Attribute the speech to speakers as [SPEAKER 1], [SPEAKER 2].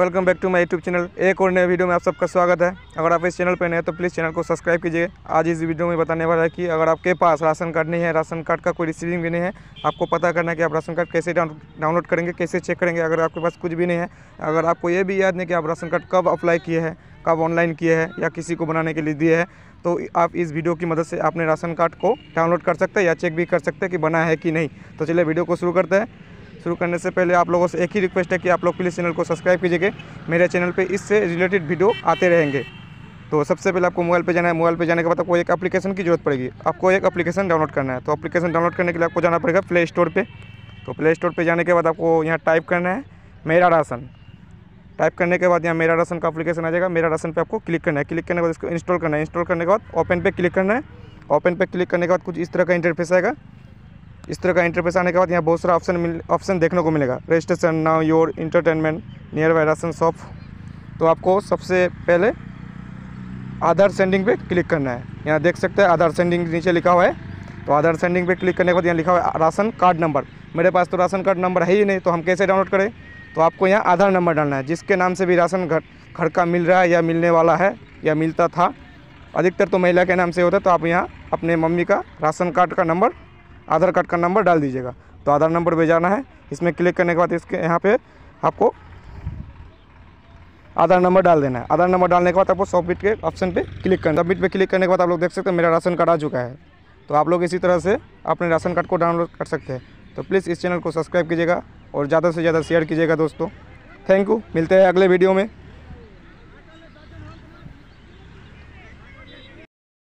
[SPEAKER 1] welcome back to my YouTube channel एक और नए वीडियो में आप सबका स्वागत है अगर आप इस चैनल पर नए हैं तो प्लीज़ चैनल को सब्सक्राइब कीजिए आज इस वीडियो में बताने वाला है कि अगर आपके पास राशन कार्ड नहीं है राशन कार्ड का कोई रिसीविंग भी नहीं है आपको पता करना है कि आप राशन कार्ड कैसे डाउनलोड करेंगे कैसे चेक करेंगे अगर आपके पास कुछ भी नहीं है अगर आपको ये भी याद नहीं कि आप राशन कार्ड कब अप्लाई किए हैं कब ऑनलाइन किए हैं या किसी को बनाने के लिए दिए है तो आप इस वीडियो की मदद से अपने राशन कार्ड को डाउनलोड कर सकते हैं या चेक भी कर सकते हैं कि बना है कि नहीं तो चलिए वीडियो को शुरू करते हैं शुरू करने से पहले आप लोगों से एक ही रिक्वेस्ट है कि आप लोग प्लीज़ चैनल को सब्सक्राइब कीजिएगा मेरे चैनल पर इससे रिलेटेड वीडियो आते रहेंगे तो सबसे पहले आपको मोबाइल पे जाना है मोबाइल पे जाने के बाद आपको एक एप्लीकेशन की जरूरत पड़ेगी आपको एक एप्लीकेशन डाउनलोड करना है तो एप्लीकेशन डाउनलोड करने के लिए आपको जाना पड़ेगा प्ले स्टोर पर तो प्ले स्टोर पर जाने के बाद आपको यहाँ टाइप करना है मेरा राशन टाइप करने के बाद यहाँ मेरा राशन का अपलीकेशन आ जाएगा मेरा राशन पर आपको क्लिक करना है क्लिक करने के बाद इसको इंस्टॉल करना है इंस्टॉल करने के बाद ओपन पर क्लिक करना है ओपन पर क्लिक करने के बाद कुछ इस तरह का इंटरफेस आएगा इस तरह का इंटरफेस आने के बाद यहाँ बहुत सारा ऑप्शन मिल ऑप्शन देखने को मिलेगा registration now your entertainment nearby ration shop तो आपको सबसे पहले आधार सेंडिंग पे क्लिक करना है यहाँ देख सकते हैं आधार सेंडिंग नीचे लिखा हुआ है तो आधार सेंडिंग पे क्लिक करने के बाद यहाँ लिखा हुआ है राशन कार्ड नंबर मेरे पास तो राशन कार्ड नंबर है ही नहीं तो हम कैसे डाउनलोड करें तो आपको यहाँ आधार नंबर डालना है जिसके नाम से भी राशन घर घर का मिल रहा है या मिलने वाला है या मिलता था अधिकतर तो महिला के नाम से होता है तो आप यहाँ अपने मम्मी का राशन कार्ड का नंबर आधार कार्ड का नंबर डाल दीजिएगा तो आधार नंबर भेजाना है इसमें क्लिक करने के बाद इसके यहाँ पर आपको आधार नंबर डाल देना है आधार नंबर डालने के बाद आपको सबमिट के ऑप्शन पे क्लिक करना सबमिट पे क्लिक करने के बाद आप लोग देख सकते हैं मेरा राशन कार्ड आ चुका है तो आप लोग इसी तरह से अपने राशन कार्ड को डाउनलोड कर सकते हैं तो प्लीज़ इस चैनल को सब्सक्राइब कीजिएगा और ज़्यादा से ज़्यादा शेयर कीजिएगा दोस्तों थैंक यू मिलते हैं अगले वीडियो में